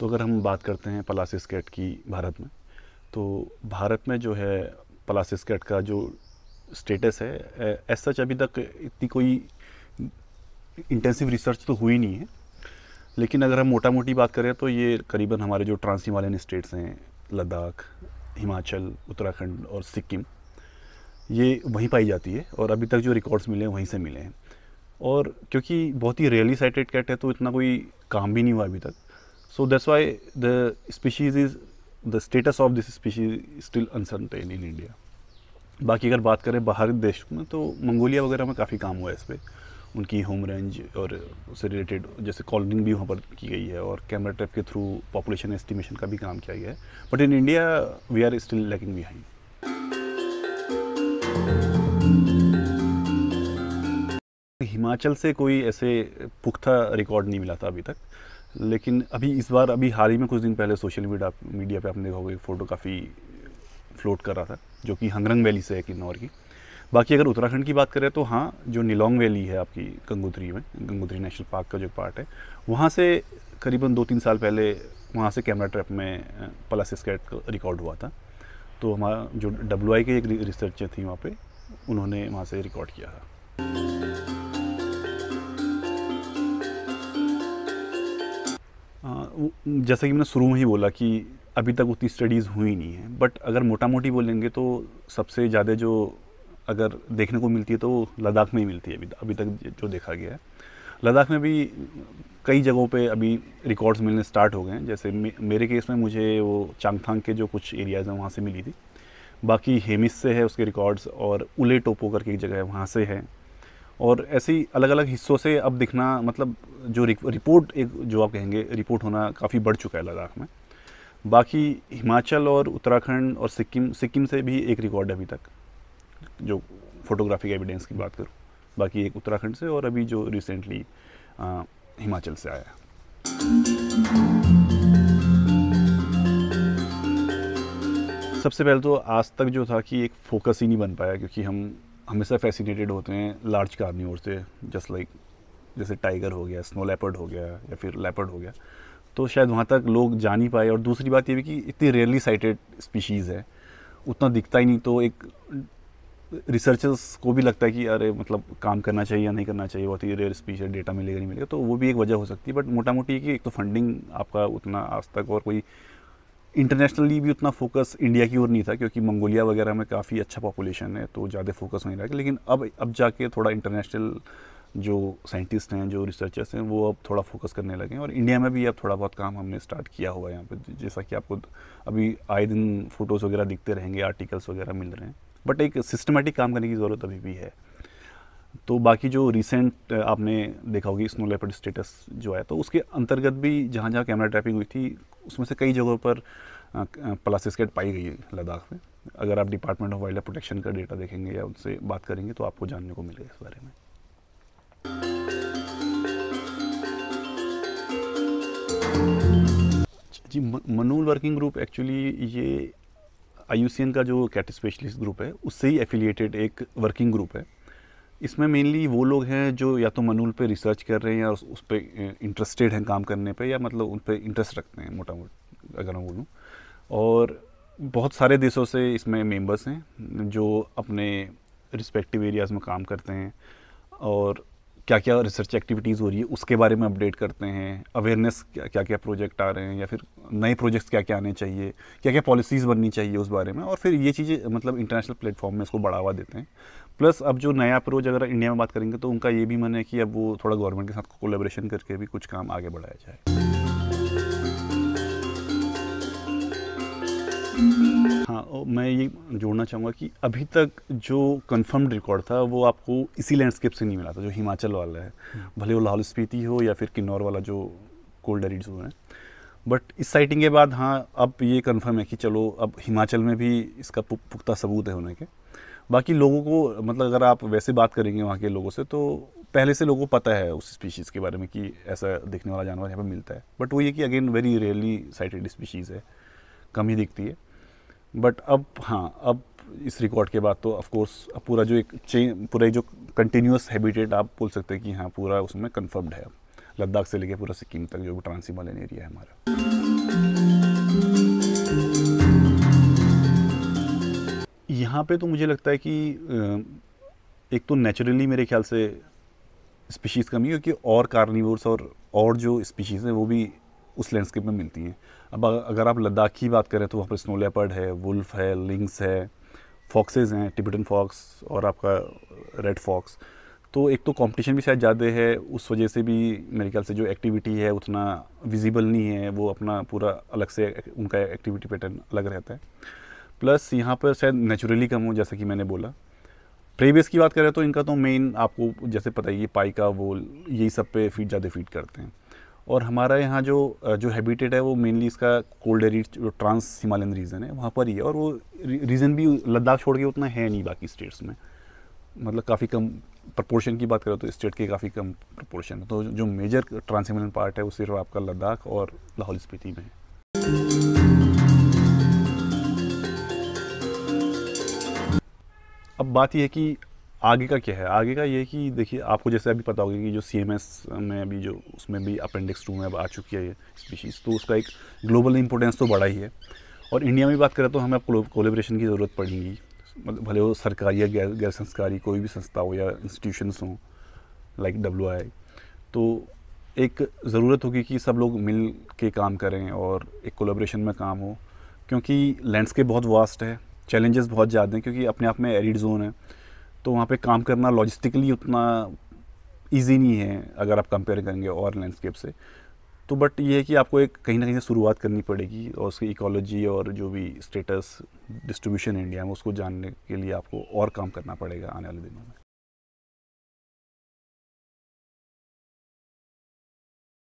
तो अगर हम बात करते हैं पलासिस कैट की भारत में तो भारत में जो है पलासिस कैट का जो स्टेटस है एज सच अभी तक इतनी कोई इंटेंसिव रिसर्च तो हुई नहीं है लेकिन अगर हम मोटा मोटी बात करें तो ये करीबन हमारे जो ट्रांस हिमालयन स्टेट्स हैं लद्दाख हिमाचल उत्तराखंड और सिक्किम ये वहीं पाई जाती है और अभी तक जो रिकॉर्ड्स मिले हैं वहीं से मिले हैं और क्योंकि बहुत ही रेयरली साइटेड कैट है तो इतना कोई काम भी नहीं हुआ अभी तक So that's why the species is the status of this species is still uncertain in India. बाकी अगर बात करें बाहर देश में तो मंगोलिया वगैरह में काफ़ी काम हुआ है इस पर उनकी होम रेंज और उससे रिलेटेड जैसे कॉलिंग भी वहाँ पर की गई है और कैमरा ट्रैप के थ्रू पॉपुलेशन एस्टिमेशन का भी काम किया गया है but in India we are still lacking behind Himachal से कोई ऐसे पुख्ता रिकॉर्ड नहीं मिला था अभी तक लेकिन अभी इस बार अभी हाल ही में कुछ दिन पहले सोशल मीडिया मीडिया पे आपने देखा होगा एक फ़ोटो काफ़ी फ्लोट कर रहा था जो कि हंगरंग वैली से है किन्नौर की बाकी अगर उत्तराखंड की बात करें तो हाँ जो नीलोंग वैली है आपकी गंगोत्री में गंगोत्री नेशनल पार्क का जो पार्ट है वहाँ से करीबन दो तीन साल पहले वहाँ से कैमरा ट्रैप में प्लस स्कैट रिकॉर्ड हुआ था तो हमारा जो डब्ल्यू के एक रिसर्चर थी वहाँ पर उन्होंने वहाँ से रिकॉर्ड किया था जैसा कि मैंने शुरू में ही बोला कि अभी तक उतनी स्टडीज़ हुई नहीं है बट अगर मोटा मोटी बोलेंगे तो सबसे ज़्यादा जो अगर देखने को मिलती है तो लद्दाख में ही मिलती है अभी अभी तक जो देखा गया है लद्दाख में भी कई जगहों पे अभी रिकॉर्ड्स मिलने स्टार्ट हो गए हैं जैसे मे, मेरे केस में मुझे वो चांगथांग के जो कुछ एरियाज़ हैं वहाँ से मिली थी बाकी हेमिस से है उसके रिकॉर्ड्स और उले टोपो करके एक जगह है वहाँ से है और ऐसे ही अलग अलग हिस्सों से अब दिखना मतलब जो रिपोर्ट एक जो आप कहेंगे रिपोर्ट होना काफ़ी बढ़ चुका है लद्दाख में बाकी हिमाचल और उत्तराखंड और सिक्किम सिक्किम से भी एक रिकॉर्ड है अभी तक जो फोटोग्राफिक एविडेंस की बात करूँ बाकी एक उत्तराखंड से और अभी जो रिसेंटली हिमाचल से आया सबसे पहले तो आज तक जो था कि एक फोकस ही नहीं बन पाया क्योंकि हम हमेशा फैसिनेटेड होते हैं लार्ज कार्नियोर से जस्ट लाइक जैसे टाइगर हो गया स्नो लेपर्ड हो गया या फिर लेपर्ड हो गया तो शायद वहाँ तक लोग जा नहीं पाए और दूसरी बात ये भी कि इतनी रेयरली साइटेड स्पीशीज़ है उतना दिखता ही नहीं तो एक रिसर्चर्स को भी लगता है कि अरे मतलब काम करना चाहिए या नहीं करना चाहिए बहुत ही रेयर स्पीच है डेटा मिलेगा नहीं मिलेगा तो वो भी एक वजह हो सकती है बट मोटा मोटी कि एक तो फंडिंग आपका उतना आज तक और कोई इंटरनेशनली भी उतना फोकस इंडिया की ओर नहीं था क्योंकि मंगोलिया वगैरह में काफ़ी अच्छा पॉपुलेशन है तो ज़्यादा फोकस नहीं रहा लेकिन अब अब जाके थोड़ा इंटरनेशनल जो साइंटिस्ट हैं जो रिसर्चर्स हैं वो अब थोड़ा फोकस करने लगे हैं और इंडिया में भी अब थोड़ा बहुत काम हमने स्टार्ट किया हुआ है यहाँ पे जैसा कि आपको अभी आए दिन फ़ोटोज़ वगैरह दिखते रहेंगे आर्टिकल्स वगैरह मिल रहे हैं बट एक सिस्टमेटिक काम करने की ज़रूरत अभी भी है तो बाकी जो रिसेंट आपने देखा होगी स्नो लेपर्ड स्टेटस जो है तो उसके अंतर्गत भी जहाँ जहाँ कैमरा ट्रैपिंग हुई थी उसमें से कई जगहों पर प्लास्टिसकेट पाई गई है लद्दाख में अगर आप department of wildlife protection का डेटा देखेंगे या उनसे बात करेंगे तो आपको जानने को मिलेगा इस बारे में जी मनूल वर्किंग ग्रुप एक्चुअली ये आई का जो कैट स्पेशलिस्ट ग्रुप है उससे ही एफिलिएटेड एक वर्किंग ग्रुप है इसमें मेनली वो लोग हैं जो या तो मनूल पे रिसर्च कर रहे हैं या उस पर इंटरेस्टेड हैं काम करने पे या मतलब उन पर इंटरेस्ट रखते हैं मोटा मोटा अगर मैं बोलूँ और बहुत सारे देशों से इसमें मेंबर्स हैं जो अपने रिस्पेक्टिव एरियाज़ में काम करते हैं और क्या क्या रिसर्च एक्टिविटीज़ हो रही है उसके बारे में अपडेट करते हैं अवेयरनेस क्या क्या क्या प्रोजेक्ट आ रहे हैं या फिर नए प्रोजेक्ट्स क्या क्या आने चाहिए क्या क्या पॉलिसीज़ बननी चाहिए उस बारे में और फिर ये चीज़ें मतलब इंटरनेशनल प्लेटफॉर्म में इसको बढ़ावा देते हैं प्लस अब जो नया अप्रोच अगर इंडिया में बात करेंगे तो उनका ये भी मन है कि अब वो थोड़ा गवर्नमेंट के साथ कोलेब्रेशन करके भी कुछ काम आगे बढ़ाया जाए हाँ मैं ये जोड़ना चाहूँगा कि अभी तक जो कन्फर्म्ड रिकॉर्ड था वो आपको इसी लैंडस्केप से नहीं मिला था जो हिमाचल वाला है हम्म। भले वो लाहौल स्पीति हो या फिर किन्नौर वाला जो कोल्ड एरिड जोन है बट इस साइटिंग के बाद हाँ अब ये कन्फर्म है कि चलो अब हिमाचल में भी इसका पुख्ता सबूत है होने के बाकी लोगों को मतलब अगर आप वैसे बात करेंगे वहाँ के लोगों से तो पहले से लोगों को पता है उस स्पीशीज़ के बारे में कि ऐसा दिखने वाला जानवर यहाँ पर मिलता है बट वो ये कि again very rarely sighted species है कम ही दिखती है बट अब हाँ अब इस रिकॉर्ड के बाद तो ऑफकोर्स अब पूरा जो एक चेन पूरा जो कंटिन्यूस हैबिटेट आप बोल सकते हैं कि हाँ पूरा उसमें कन्फर्म्ड है लद्दाख से लेके पूरा सिक्किम तक जो ट्रांसी वाले एरिया है हमारा यहाँ पे तो मुझे लगता है कि एक तो नेचुरली मेरे ख्याल से स्पीशीज़ कमी क्योंकि और कार्निवर्स और और जो स्पीशीज़ हैं वो भी उस लैंडस्केप में मिलती हैं अब अगर आप लद्दाख की बात करें तो वहाँ पर स्नो लेपर्ड है वुल्फ है लिंक्स है फॉक्सेज हैं टिबन फॉक्स और आपका रेड फॉक्स तो एक तो कंपटीशन भी शायद ज़्यादा है उस वजह से भी मेरे ख्याल से जो एक्टिविटी है उतना विजिबल नहीं है वो अपना पूरा अलग से उनका एक्टिविटी पैटर्न अलग रहता है प्लस यहाँ पर शायद नेचुरली कम हो जैसा कि मैंने बोला प्रेवियस की बात करें तो इनका तो मेन आपको जैसे पता ही पाई का वो यही सब पे फीड ज़्यादा फीड करते हैं और हमारा यहाँ जो जो हैबिटेट है वो मेनली इसका cold arid trans Himalayan region है वहाँ पर ही है और वो रीजन भी लद्दाख छोड़ के उतना है नहीं बाकी स्टेट्स में मतलब काफ़ी कम प्रपोर्शन की बात करें तो स्टेट के काफ़ी कम प्रपोर्शन है तो जो मेजर ट्रांस हिमालयन पार्ट है वो सिर्फ आपका लद्दाख और लाहौल स्पीति में है अब बात यह है कि आगे का क्या है आगे का ये कि देखिए आपको जैसे अभी पता होगा कि जो सी में अभी जो उसमें भी अपेंडिक्स टू में अब आ चुकी है ये स्पीशीज़ तो उसका एक ग्लोबल इंपोर्टेंस तो बड़ा ही है और इंडिया में बात करें तो हमें कोलेब्रेशन की ज़रूरत पड़ेगी मतलब भले वो सरकारी या गैर गैर संस्कारी कोई भी संस्था हो या इंस्टीट्यूशनस हों लाइक डब्ल्यू तो एक ज़रूरत होगी कि सब लोग मिल के काम करें और एक कोलेब्रेशन में काम हो क्योंकि लैंडस्केप बहुत वास्ट है चैलेंजेस बहुत ज़्यादा हैं क्योंकि अपने आप में एरिड जोन है तो वहाँ पे काम करना लॉजिस्टिकली उतना ईजी नहीं है अगर आप कंपेयर करेंगे और लैंडस्केप से तो बट ये है कि आपको एक कहीं ना कहीं से शुरुआत करनी पड़ेगी और उसकी इकोलॉजी और जो भी स्टेटस डिस्ट्रीब्यूशन इंडिया में उसको जानने के लिए आपको और काम करना पड़ेगा आने वाले दिनों में